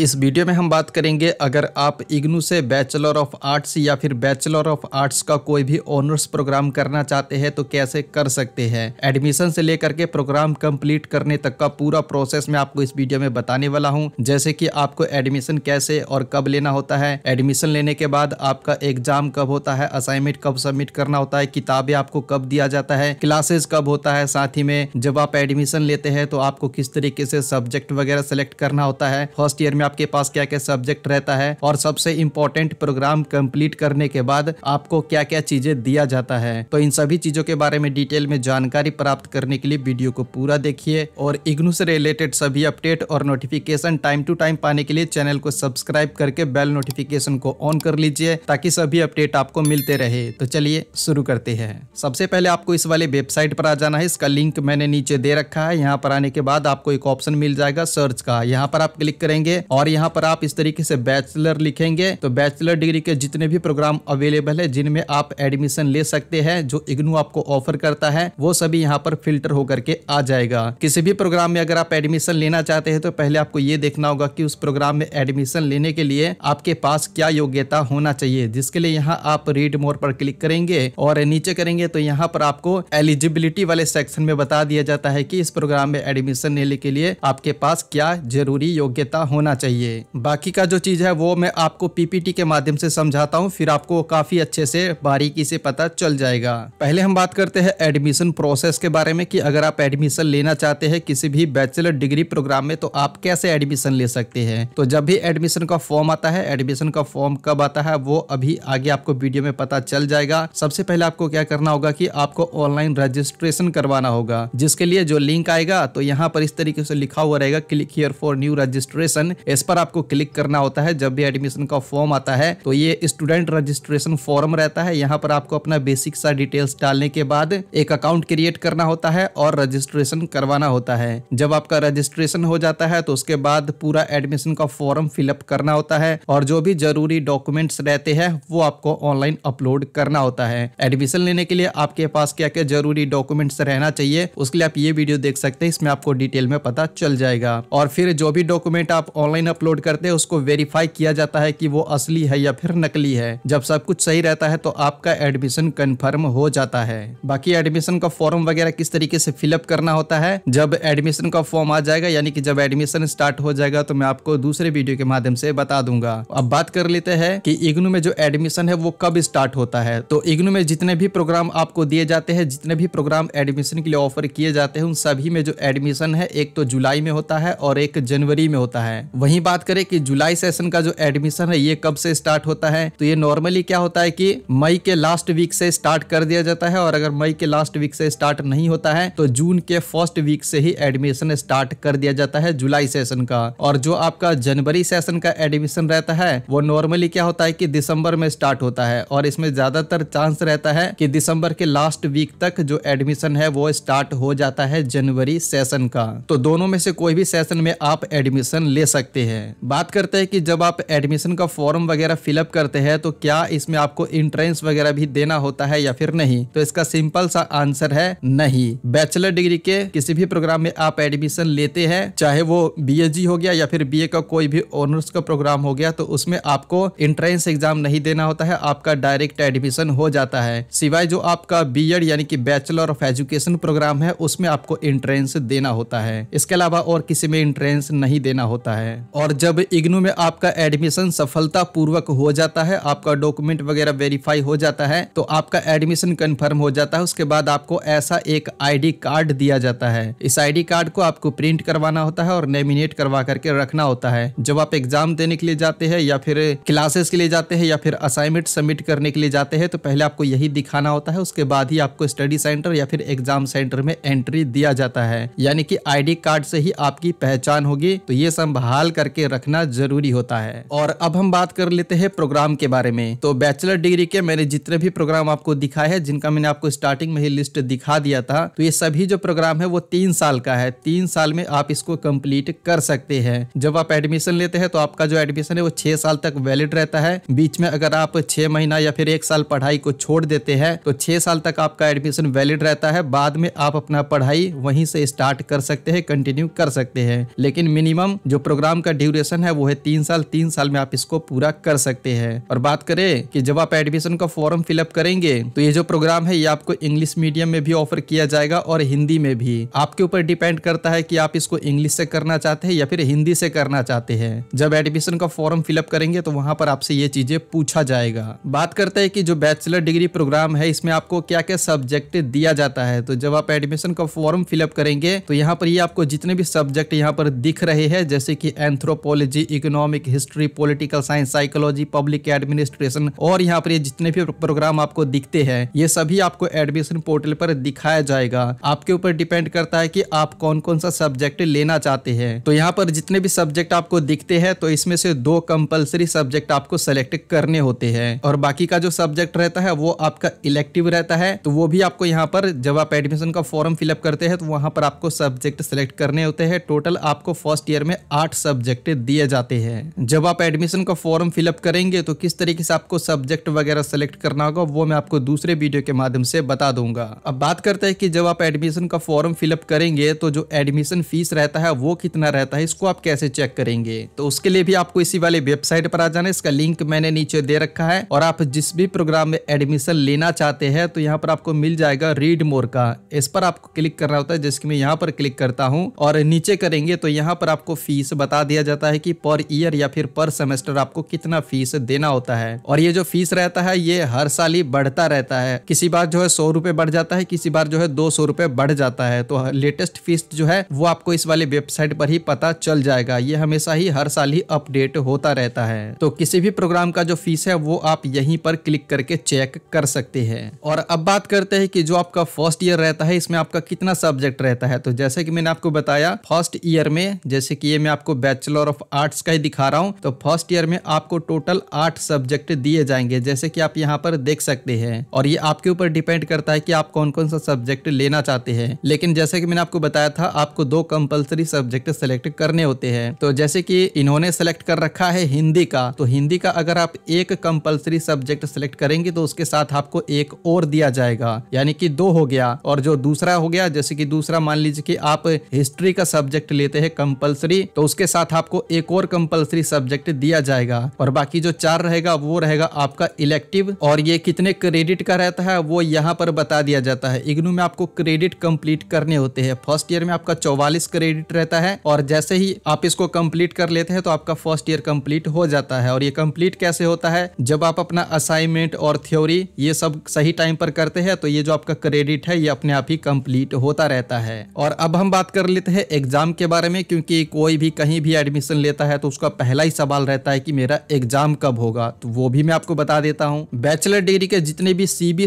इस वीडियो में हम बात करेंगे अगर आप इग्नू से बैचलर ऑफ आर्ट्स या फिर बैचलर ऑफ आर्ट्स का कोई भी ऑनर्स प्रोग्राम करना चाहते हैं तो कैसे कर सकते हैं एडमिशन से लेकर के प्रोग्राम कंप्लीट करने तक का पूरा प्रोसेस मैं आपको इस वीडियो में बताने वाला हूं जैसे कि आपको एडमिशन कैसे और कब लेना होता है एडमिशन लेने के बाद आपका एग्जाम कब होता है असाइनमेंट कब सबमिट करना होता है किताबें आपको कब दिया जाता है क्लासेस कब होता है साथ ही में जब आप एडमिशन लेते हैं तो आपको किस तरीके से सब्जेक्ट वगैरह सेलेक्ट करना होता है फर्स्ट ईयर में आपके पास क्या क्या सब्जेक्ट रहता है और सबसे इम्पोर्टेंट प्रोग्राम कंप्लीट करने के बाद आपको क्या क्या चीजें दिया जाता है तो इन सभी चीजों के बारे में डिटेल में जानकारी प्राप्त करने के लिए वीडियो को पूरा देखिए और इग्नू से रिलेटेड सभी अपडेट और नोटिफिकेशन टाइम टू टाइम पाने के लिए चैनल को सब्सक्राइब करके बेल नोटिफिकेशन को ऑन कर लीजिए ताकि सभी अपडेट आपको मिलते रहे तो चलिए शुरू करते हैं सबसे पहले आपको इस वाले वेबसाइट पर आ जाना है इसका लिंक मैंने नीचे दे रखा है यहाँ पर आने के बाद आपको एक ऑप्शन मिल जाएगा सर्च का यहाँ पर आप क्लिक करेंगे और और यहाँ पर आप इस तरीके से बैचलर लिखेंगे तो बैचलर डिग्री के जितने भी प्रोग्राम अवेलेबल है जिनमें आप एडमिशन ले सकते हैं जो इग्नू आपको ऑफर करता है वो सभी यहाँ पर फिल्टर होकर के आ जाएगा किसी भी प्रोग्राम में अगर आप एडमिशन लेना चाहते हैं तो पहले आपको ये देखना होगा की उस प्रोग्राम में एडमिशन लेने के लिए आपके पास क्या योग्यता होना चाहिए जिसके लिए यहाँ आप रीड मोर पर क्लिक करेंगे और नीचे करेंगे तो यहाँ पर आपको एलिजिबिलिटी वाले सेक्शन में बता दिया जाता है कि इस प्रोग्राम में एडमिशन लेने के लिए आपके पास क्या जरूरी योग्यता होना चाहिए चाहिए बाकी का जो चीज़ है वो मैं आपको पीपीटी के माध्यम से समझाता हूँ फिर आपको काफ़ी अच्छे से बारीकी से पता चल जाएगा पहले हम बात करते हैं एडमिशन प्रोसेस के बारे में कि अगर आप एडमिशन लेना चाहते हैं किसी भी बैचलर डिग्री प्रोग्राम में तो आप कैसे एडमिशन ले सकते हैं तो जब भी एडमिशन का फॉर्म आता है एडमिशन का फॉर्म कब आता है वो अभी आगे आपको वीडियो में पता चल जाएगा सबसे पहले आपको क्या करना होगा की आपको ऑनलाइन रजिस्ट्रेशन करवाना होगा जिसके लिए जो लिंक आएगा तो यहाँ पर इस तरीके से लिखा हुआ रहेगा click here for new registration इस पर आपको क्लिक करना होता है जब भी एडमिशन का फॉर्म आता है तो ये स्टूडेंट रजिस्ट्रेशन फॉर्म रहता है यहाँ पर आपको अपना बेसिक सा डिटेल्स डालने के बाद एक अकाउंट क्रिएट करना होता है और रजिस्ट्रेशन करवाना होता है जब आपका रजिस्ट्रेशन हो जाता है तो उसके बाद पूरा एडमिशन का फॉर्म फिलअप करना होता है और जो भी जरूरी डॉक्यूमेंट्स रहते हैं वो आपको ऑनलाइन अपलोड करना होता है एडमिशन लेने के लिए आपके पास क्या क्या जरूरी डॉक्यूमेंट्स रहना चाहिए उसके लिए आप ये वीडियो देख सकते हैं इसमें आपको डिटेल में पता चल जाएगा और फिर जो भी डॉक्यूमेंट आप ऑनलाइन अपलोड करते हैं उसको वेरीफाई किया जाता है कि वो असली है या फिर नकली है जब सब कुछ सही रहता है तो आपका एडमिशन कंफर्म हो जाता है बाकी एडमिशन का फॉर्म वगैरह किस तरीके से फिलअप करना होता है जब एडमिशन का फॉर्म आ जाएगा यानी कि जब एडमिशन स्टार्ट हो जाएगा तो मैं आपको दूसरे वीडियो के माध्यम से बता दूंगा अब बात कर लेते हैं कि इग्नू में जो एडमिशन है वो कब स्टार्ट होता है तो इग्नू में जितने भी प्रोग्राम आपको दिए जाते हैं जितने भी प्रोग्राम एडमिशन के लिए ऑफर किए जाते हैं उन सभी में जो एडमिशन है एक तो जुलाई में होता है और एक जनवरी में होता है वही वहीं बात करें कि जुलाई सेशन का जो एडमिशन है ये कब से स्टार्ट होता है तो ये नॉर्मली क्या होता है कि मई के लास्ट वीक से स्टार्ट कर दिया जाता है और अगर मई के लास्ट वीक से स्टार्ट नहीं होता है तो जून के फर्स्ट वीक से ही एडमिशन स्टार्ट कर दिया जाता है जुलाई सेशन का और जो आपका जनवरी सेशन का एडमिशन रहता है वो नॉर्मली क्या होता है कि दिसंबर में स्टार्ट होता है और इसमें ज्यादातर चांस रहता है कि दिसंबर के लास्ट वीक तक जो एडमिशन है वो स्टार्ट हो जाता है जनवरी सेशन का तो दोनों में से कोई भी सेशन में आप एडमिशन ले सकते सकते हैं बात करते हैं कि जब आप एडमिशन का फॉर्म वगैरह फिलअप करते हैं तो क्या इसमें आपको इंट्रेंस वगैरह भी देना होता है या फिर नहीं तो इसका सिंपल सा आंसर है नहीं बैचलर डिग्री के किसी भी प्रोग्राम में आप एडमिशन लेते हैं चाहे वो बी हो गया या फिर बी का कोई भी ऑनर्स का प्रोग्राम हो गया तो उसमें आपको इंट्रेंस एग्जाम नहीं देना होता है आपका डायरेक्ट एडमिशन हो जाता है सिवाय जो आपका बी यानी कि बैचलर ऑफ एजुकेशन प्रोग्राम है उसमें आपको इंट्रेंस देना होता है इसके अलावा और किसी में इंट्रेंस नहीं देना होता है और जब इग्नू में आपका एडमिशन सफलतापूर्वक हो जाता है आपका डॉक्यूमेंट वगैरह वेरीफाई हो जाता है तो आपका एडमिशन कंफर्म हो जाता है उसके बाद आपको ऐसा एक आईडी कार्ड दिया जाता है इस आईडी कार्ड को आपको प्रिंट करवाना होता है और नेमिनेट करवा करके रखना होता है जब आप एग्जाम देने के लिए जाते हैं या फिर क्लासेस के लिए जाते हैं या फिर असाइनमेंट सबमिट करने के लिए जाते हैं तो पहले आपको यही दिखाना होता है उसके बाद ही आपको स्टडी सेंटर या फिर एग्जाम सेंटर में एंट्री दिया जाता है यानी कि आईडी कार्ड से ही आपकी पहचान होगी तो ये संभाल करके रखना जरूरी होता है और अब हम बात कर लेते हैं प्रोग्राम के बारे में तो बैचलर डिग्री के मैंने जितने भी प्रोग्राम आपको दिखाए हैं जिनका मैंने आपको स्टार्टिंग में ही लिस्ट दिखा दिया था तो ये सभी जो प्रोग्राम है वो तीन साल का है तीन साल में आप इसको कम्प्लीट कर सकते हैं जब आप एडमिशन लेते हैं तो आपका जो एडमिशन है वो छह साल तक वैलिड रहता है बीच में अगर आप छह महीना या फिर एक साल पढ़ाई को छोड़ देते हैं तो छह साल तक आपका एडमिशन वैलिड रहता है बाद में आप अपना पढ़ाई वहीं से स्टार्ट कर सकते हैं कंटिन्यू कर सकते हैं लेकिन मिनिमम जो प्रोग्राम का ड्यूरेशन है वो है तीन साल तीन साल में आप इसको पूरा कर सकते हैं और बात करें कि जब आप एडमिशन का फॉर्म फिलअप करेंगे तो ये जो प्रोग्राम है ये आपको इंग्लिश मीडियम में भी ऑफर किया जाएगा और हिंदी में भी आपके ऊपर डिपेंड करता है कि आप इसको इंग्लिश से करना चाहते हैं या फिर हिंदी से करना चाहते हैं जब एडमिशन का फॉर्म फिलअप करेंगे तो वहां पर आपसे ये चीजें पूछा जाएगा बात करते हैं कि जो बैचलर डिग्री प्रोग्राम है इसमें आपको क्या क्या सब्जेक्ट दिया जाता है तो जब आप एडमिशन का फॉर्म फिलअप करेंगे तो यहाँ पर ये आपको जितने भी सब्जेक्ट यहाँ पर दिख रहे हैं जैसे कि एन anthropology economic history political science psychology public administration और यहाँ पर जितने भी प्रोग्राम आपको दिखते हैं ये सभी आपको एडमिशन पोर्टल पर दिखाया जाएगा आपके ऊपर डिपेंड करता है की आप कौन कौन सा सब्जेक्ट लेना चाहते हैं तो यहाँ पर जितने भी सब्जेक्ट आपको दिखते हैं तो इसमें से दो कंपलसरी सब्जेक्ट आपको सेलेक्ट करने होते हैं और बाकी का जो सब्जेक्ट रहता है वो आपका इलेक्टिव रहता है तो वो भी आपको यहाँ पर जब आप एडमिशन का फॉर्म फिलअप करते हैं तो वहाँ पर आपको सब्जेक्ट सेलेक्ट करने होते हैं टोटल आपको फर्स्ट ईयर में आठ सब्जेक्ट सब्जेक्ट दिए जाते हैं जब आप एडमिशन का फॉर्म फिलअप करेंगे तो किस तरीके से आपको सब्जेक्ट वगैरह सेलेक्ट करना होगा वो मैं आपको दूसरे वीडियो के माध्यम से बता दूंगा अब बात करते हैं कि जब आप एडमिशन का फॉर्म फिलअप करेंगे तो जो एडमिशन फीस रहता है वो कितना रहता है इसको आप कैसे चेक करेंगे तो उसके लिए भी आपको इसी वाले वेबसाइट पर आ जाना इसका लिंक मैंने नीचे दे रखा है और आप जिस भी प्रोग्राम में एडमिशन लेना चाहते हैं तो यहाँ पर आपको मिल जाएगा रीड मोर का इस पर आपको क्लिक करना होता है जिसकी मैं यहाँ पर क्लिक करता हूँ और नीचे करेंगे तो यहाँ पर आपको फीस बता दिया दिया जाता है कि पर ईयर या फिर पर सेमेस्टर आपको कितना फीस देना होता है और ये जो फीस रहता है ये हर साल ही बढ़ता रहता है किसी बार जो है सौ रुपए बढ़ जाता है किसी बार जो है दो सौ रुपए बढ़ जाता है तो लेटेस्ट फीस जो है वो आपको इस वाले वेबसाइट पर ही पता चल जाएगा ये हमेशा ही हर साल ही अपडेट होता रहता है तो किसी भी प्रोग्राम का जो फीस है वो आप यहीं पर क्लिक करके चेक कर सकते हैं और अब बात करते हैं कि जो आपका फर्स्ट ईयर रहता है इसमें आपका कितना सब्जेक्ट रहता है तो जैसे कि मैंने आपको बताया फर्स्ट ईयर में जैसे कि ये मैं आपको बैच बैचलर ऑफ आर्ट्स का ही दिखा रहा हूँ तो फर्स्ट ईयर में आपको टोटल आठ सब्जेक्ट दिए जाएंगे जैसे कि आप यहाँ पर देख सकते हैं और ये आपके ऊपर डिपेंड करता है कि आप कौन कौन सा सब्जेक्ट लेना चाहते हैं लेकिन जैसे कि मैंने आपको बताया था आपको दो कंपलसरी सब्जेक्ट सेलेक्ट करने होते हैं तो जैसे कि इन्होंने सेलेक्ट कर रखा है हिंदी का तो हिंदी का अगर आप एक कंपलसरी सब्जेक्ट सेलेक्ट करेंगे तो उसके साथ आपको एक और दिया जाएगा यानी कि दो हो गया और जो दूसरा हो गया जैसे कि दूसरा मान लीजिए कि आप हिस्ट्री का सब्जेक्ट लेते हैं कंपलसरी तो उसके साथ साथ आपको एक और कंपलसरी सब्जेक्ट दिया जाएगा और बाकी जो चार रहेगा वो रहेगा आपका इलेक्टिव और ये कितने क्रेडिट का रहता है वो यहाँ पर बता दिया जाता है इग्नू में आपको क्रेडिट कंप्लीट करने होते हैं फर्स्ट ईयर में आपका चौवालीस क्रेडिट रहता है और जैसे ही आप इसको कंप्लीट कर लेते हैं तो आपका फर्स्ट ईयर कंप्लीट हो जाता है और ये कंप्लीट कैसे होता है जब आप अपना असाइनमेंट और थ्योरी ये सब सही टाइम पर करते हैं तो ये जो आपका क्रेडिट है ये अपने आप ही कंप्लीट होता रहता है और अब हम बात कर लेते हैं एग्जाम के बारे में क्योंकि कोई भी कहीं भी एडमिशन लेता है तो उसका पहला ही सवाल रहता है कि मेरा एग्जाम कब होगा तो वो भी मैं आपको बता देता हूँ बैचलर डिग्री के जितने भी सी बी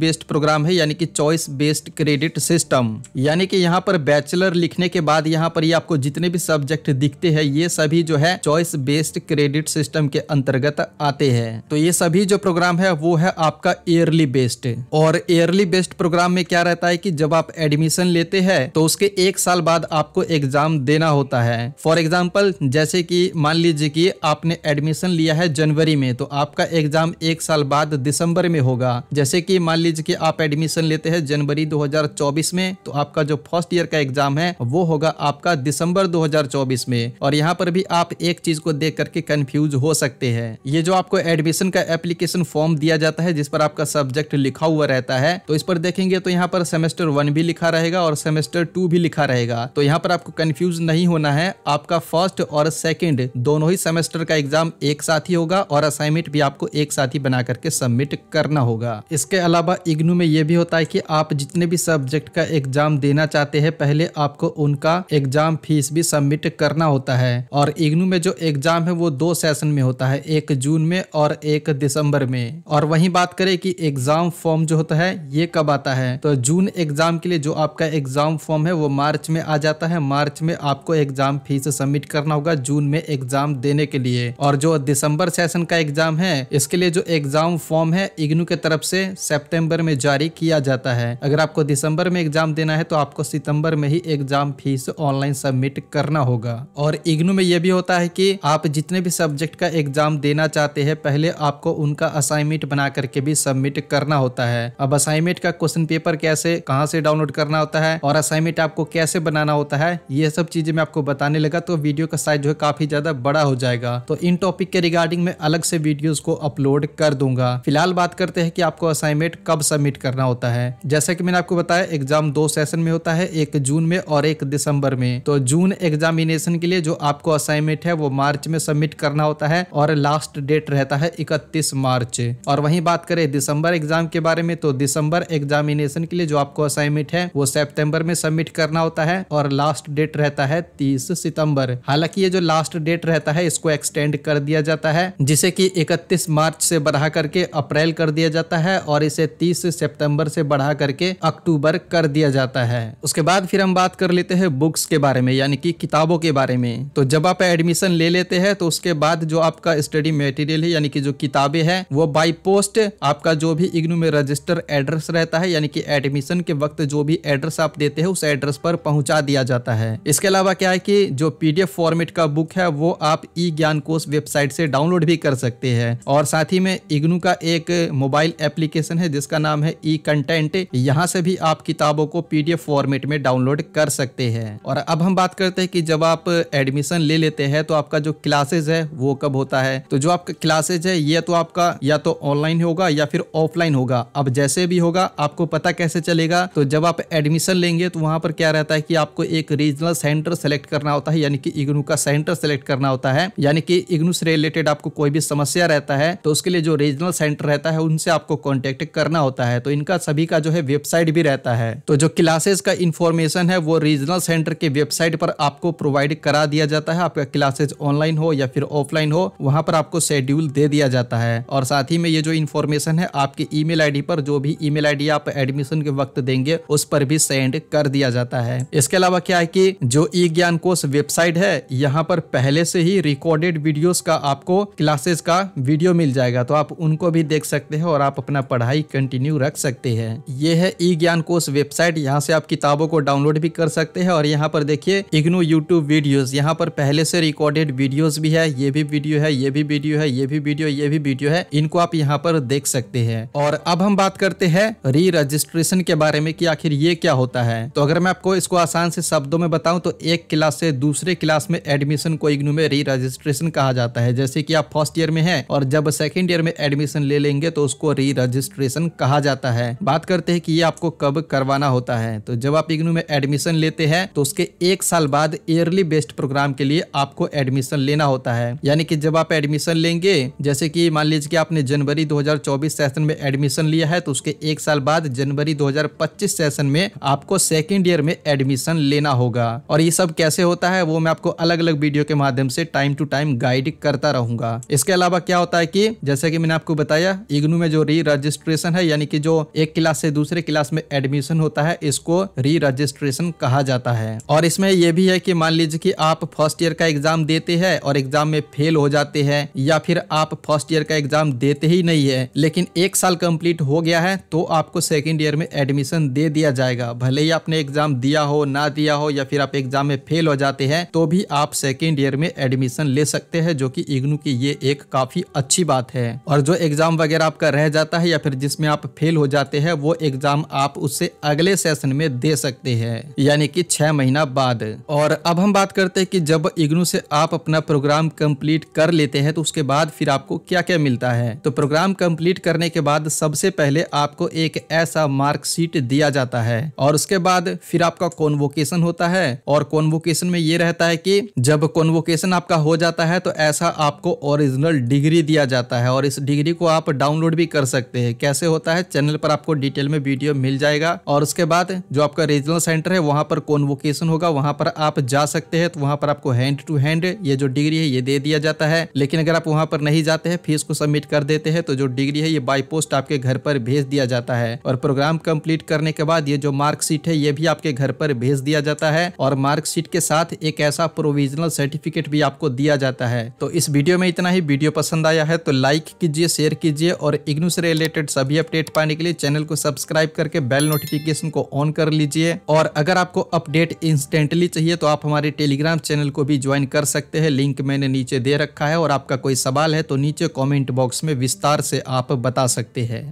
बेस्ड प्रोग्राम है यानी कि चॉइस बेस्ड क्रेडिट सिस्टम यानी कि यहाँ पर बैचलर लिखने के बाद यहाँ पर ये आपको जितने भी सब्जेक्ट दिखते हैं ये सभी जो है चॉइस बेस्ड क्रेडिट सिस्टम के अंतर्गत आते हैं तो ये सभी जो प्रोग्राम है वो है आपका एयरली बेस्ड और एयरली बेस्ड प्रोग्राम में क्या रहता है की जब आप एडमिशन लेते हैं तो उसके एक साल बाद आपको एग्जाम देना होता है फॉर एग्जाम्पल एग्जाम्पल जैसे कि मान लीजिए कि आपने एडमिशन लिया है जनवरी में तो आपका एग्जाम एक साल बाद दिसंबर में होगा जैसे कि मान लीजिए कि आप एडमिशन लेते हैं जनवरी 2024 में तो आपका जो फर्स्ट ईयर का एग्जाम है वो होगा आपका दिसंबर 2024 में और यहाँ पर भी आप एक चीज को देख करके कंफ्यूज हो सकते हैं ये जो आपको एडमिशन का एप्लीकेशन फॉर्म दिया जाता है जिस पर आपका सब्जेक्ट लिखा हुआ रहता है तो इस पर देखेंगे तो यहाँ पर सेमेस्टर वन भी लिखा रहेगा और सेमेस्टर टू भी लिखा रहेगा तो यहाँ पर आपको कंफ्यूज नहीं होना है आपका फर्स्ट फर्स्ट और सेकेंड दोनों ही सेमेस्टर का एग्जाम एक साथ ही होगा और असाइनमेंट भी आपको एक साथ ही बना करके सबमिट करना होगा इसके अलावा इग्नू में यह भी होता है कि आप जितने भी सब्जेक्ट का एग्जाम देना चाहते हैं पहले आपको उनका एग्जाम फीस भी सबमिट करना होता है और इग्नू में जो एग्जाम है वो दो सेशन में होता है एक जून में और एक दिसंबर में और वही बात करें कि एग्जाम फॉर्म जो होता है ये कब आता है तो जून एग्जाम के लिए जो आपका एग्जाम फॉर्म है वो मार्च में आ जाता है मार्च में आपको एग्जाम फीस सबमिट करना होगा जून में एग्जाम देने के लिए और जो दिसंबर सेशन का एग्जाम है इसके लिए जो एग्जाम फॉर्म है इग्नू के तरफ से सेप्टेम्बर में जारी किया जाता है अगर आपको दिसंबर में एग्जाम देना है तो आपको सितंबर में ही एग्जाम फीस ऑनलाइन सबमिट करना होगा और इग्नू में यह भी होता है की आप जितने भी सब्जेक्ट का एग्जाम देना चाहते हैं पहले आपको उनका असाइनमेंट बना करके भी सबमिट करना होता है अब असाइनमेंट का क्वेश्चन पेपर कैसे कहां से डाउनलोड करना होता है और असाइनमेंट आपको कैसे बनाना होता है ये सब चीजें मैं आपको बताने लगा तो वीडियो वीडियो का साइज जो है काफी ज्यादा बड़ा हो जाएगा तो इन टॉपिक के रिगार्डिंग में अलग से वीडियोज को अपलोड कर दूंगा फिलहाल बात करते हैं कि आपको असाइनमेंट कब सबमिट करना होता है जैसा कि मैंने आपको बताया एग्जाम दो सेशन में होता है एक जून में और एक दिसंबर में तो जून एग्जामिनेशन के लिए जो आपको असाइनमेंट है वो मार्च में सबमिट करना होता है और लास्ट डेट रहता है इकतीस मार्च और वहीं बात करें दिसंबर एग्जाम के बारे में तो दिसंबर एग्जामिनेशन के लिए जो आपको असाइनमेंट है वो सेप्टेम्बर में सबमिट करना होता है और लास्ट डेट रहता है तीस सितंबर हालांकि ये जो लास्ट डेट रहता है इसको एक्सटेंड कर दिया जाता है जिसे कि 31 मार्च से बढ़ा करके अप्रैल कर दिया जाता है और इसे 30 सितंबर से बढ़ा करके अक्टूबर कर दिया जाता है उसके बाद फिर हम बात कर लेते हैं बुक्स के बारे में यानी कि किताबों के बारे में तो जब आप एडमिशन ले लेते हैं तो उसके बाद जो आपका स्टडी मेटेरियल है यानी कि जो किताबें हैं वो बाई पोस्ट आपका जो भी इग्नू में रजिस्टर एड्रेस रहता है यानी कि एडमिशन के वक्त जो भी एड्रेस आप देते हैं उस एड्रेस पर पहुंचा दिया जाता है इसके अलावा क्या है कि जो पीडीएफ फॉर्मेट का बुक है वो आप ई ज्ञान कोश वेबसाइट से डाउनलोड भी कर सकते हैं और साथ ही में इग्नू का एक मोबाइल एप्लीकेशन है जिसका नाम है ई कंटेंट यहाँ से भी आप किताबों को पीडीएफ फॉर्मेट में डाउनलोड कर सकते हैं और अब हम बात करते हैं कि जब आप एडमिशन ले लेते हैं तो आपका जो क्लासेज है वो कब होता है तो जो आपका क्लासेज है ये तो आपका या तो ऑनलाइन होगा या फिर ऑफलाइन होगा अब जैसे भी होगा आपको पता कैसे चलेगा तो जब आप एडमिशन लेंगे तो वहां पर क्या रहता है कि आपको एक रीजनल सेंटर सेलेक्ट करना होता है यानी कि इग्नू का सेंटर सेलेक्ट करना होता है यानी कि इग्नू से रिलेटेड आपको कोई भी समस्या रहता है तो उसके लिए जो रीजनल सेंटर रहता है उनसे आपको कॉन्टेक्ट करना होता है तो इनका सभी का जो है वेबसाइट भी रहता है तो जो क्लासेस का इन्फॉर्मेशन है वो रीजनल सेंटर के वेबसाइट पर आपको प्रोवाइड करा दिया जाता है आपका क्लासेज ऑनलाइन हो या फिर ऑफलाइन हो वहाँ पर आपको शेड्यूल दे दिया जाता है और साथ ही में ये जो इन्फॉर्मेशन है आपके ई मेल पर जो भी ई मेल आप एडमिशन के वक्त देंगे उस पर भी सेंड कर दिया जाता है इसके अलावा क्या है कि जो ई ज्ञान कोर्स वेबसाइट है है यहाँ पर पहले से ही रिकॉर्डेड वीडियोस का आपको क्लासेस का वीडियो मिल जाएगा तो आप उनको भी देख सकते हैं और आप अपना पढ़ाई कंटिन्यू रख सकते हैं ये है ई ज्ञान कोर्स वेबसाइट यहाँ से आप किताबों को डाउनलोड भी कर सकते हैं और यहाँ पर देखिए इग्नू यूट्यूब वीडियोज यहाँ पर पहले से रिकॉर्डेड वीडियोज भी है ये भी वीडियो है ये भी वीडियो है ये भी वीडियो ये भी वीडियो है इनको आप यहाँ पर देख सकते हैं और अब हम बात करते हैं री रजिस्ट्रेशन के बारे में कि आखिर ये क्या होता है तो अगर मैं आपको इसको आसान से शब्दों में बताऊं तो एक क्लास से दूसरे क्लास क्लास में एडमिशन को इग्नू में री रजिस्ट्रेशन कहा जाता है जैसे कि आप फर्स्ट ईयर में हैं और जब सेकंड ईयर में एडमिशन ले लेंगे तो उसको री रजिस्ट्रेशन कहा जाता है बात करते हैं कि ये आपको कब करवाना होता है तो जब आप इग्नू में एडमिशन लेते हैं तो उसके एक साल बाद ईयरली बेस्ड प्रोग्राम के लिए आपको एडमिशन लेना होता है यानी कि जब आप एडमिशन लेंगे जैसे कि मान लीजिए आपने जनवरी 2024 सेशन में एडमिशन लिया है तो उसके एक साल बाद जनवरी 2025 सेशन में आपको सेकेंड ईयर में एडमिशन लेना होगा और ये सब कैसे होता है वो मैं आपको आपको अलग अलग वीडियो के माध्यम से टाइम टू टाइम गाइड करता रहूंगा इसके अलावा क्या होता है कि जैसे कि मैंने आपको बताया इग्नू में जो री रजिस्ट्रेशन है यानी कि जो एक क्लास से दूसरे क्लास में एडमिशन होता है इसको री रजिस्ट्रेशन कहा जाता है और इसमें यह भी है कि मान लीजिए कि आप फर्स्ट ईयर का एग्जाम देते हैं और एग्जाम में फेल हो जाते हैं या फिर आप फर्स्ट ईयर का एग्जाम देते ही नहीं है लेकिन एक साल कंप्लीट हो गया है तो आपको सेकेंड ईयर में एडमिशन दे दिया जाएगा भले ही आपने एग्जाम दिया हो ना दिया हो या फिर आप एग्जाम में फेल हो जाते हैं तो भी भी आप सेकेंड ईयर में एडमिशन ले सकते हैं जो कि इग्नू की ये एक काफ़ी अच्छी बात है और जो एग्ज़ाम वगैरह आपका रह जाता है या फिर जिसमें आप फेल हो जाते हैं वो एग्ज़ाम आप उससे अगले सेशन में दे सकते हैं यानी कि छह महीना बाद और अब हम बात करते हैं कि जब इग्नू से आप अपना प्रोग्राम कंप्लीट कर लेते हैं तो उसके बाद फिर आपको क्या क्या मिलता है तो प्रोग्राम कंप्लीट करने के बाद सबसे पहले आपको एक ऐसा मार्कशीट दिया जाता है और उसके बाद फिर आपका कॉन्वोकेशन होता है और कॉन्वोकेशन में ये रहता है कि कि जब कन्वोकेशन आपका हो जाता है तो ऐसा आपको ओरिजिनल डिग्री दिया जाता है और इस डिग्री को आप डाउनलोड भी कर सकते हैं कैसे होता है चैनल पर आपको डिटेल में वीडियो मिल जाएगा और उसके बाद जो आपका रीजनल सेंटर है वहां पर कॉन्वोकेशन होगा वहां पर आप जा सकते हैं तो वहां पर आपको हैंड टू हैंड ये जो डिग्री है ये दे दिया जाता है लेकिन अगर आप वहां पर नहीं जाते हैं फीस को सबमिट कर देते हैं तो जो डिग्री है ये बाई पोस्ट आपके घर पर भेज दिया जाता है और प्रोग्राम कंप्लीट करने के बाद ये जो मार्कशीट है ये भी आपके घर पर भेज दिया जाता है और मार्कशीट के साथ एक ऐसा प्रोविजनल सर्टिफिकेट भी आपको दिया जाता है तो इस वीडियो में इतना ही वीडियो पसंद आया है तो लाइक कीजिए शेयर कीजिए और इग्नू से रिलेटेड सभी अपडेट पाने के लिए चैनल को सब्सक्राइब करके बेल नोटिफिकेशन को ऑन कर लीजिए और अगर आपको अपडेट इंस्टेंटली चाहिए तो आप हमारे टेलीग्राम चैनल को भी ज्वाइन कर सकते हैं लिंक मैंने नीचे दे रखा है और आपका कोई सवाल है तो नीचे कॉमेंट बॉक्स में विस्तार से आप बता सकते हैं